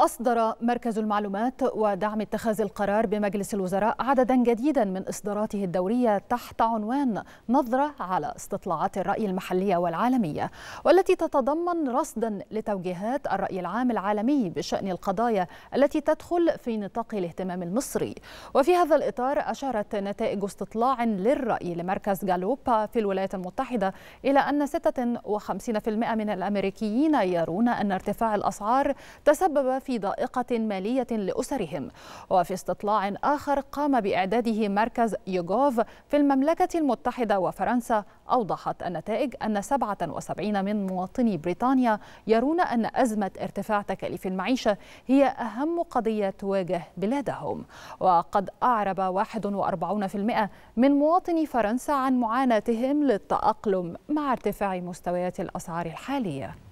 أصدر مركز المعلومات ودعم اتخاذ القرار بمجلس الوزراء عددا جديدا من إصداراته الدورية تحت عنوان نظرة على استطلاعات الرأي المحلية والعالمية والتي تتضمن رصدا لتوجيهات الرأي العام العالمي بشأن القضايا التي تدخل في نطاق الاهتمام المصري وفي هذا الإطار أشارت نتائج استطلاع للرأي لمركز جالوبا في الولايات المتحدة إلى أن 56% من الأمريكيين يرون أن ارتفاع الأسعار تسبب في في ضائقة مالية لأسرهم وفي استطلاع آخر قام بإعداده مركز يوغوف في المملكة المتحدة وفرنسا أوضحت النتائج أن 77 من مواطني بريطانيا يرون أن أزمة ارتفاع تكاليف المعيشة هي أهم قضية تواجه بلادهم وقد أعرب 41% من مواطني فرنسا عن معاناتهم للتأقلم مع ارتفاع مستويات الأسعار الحالية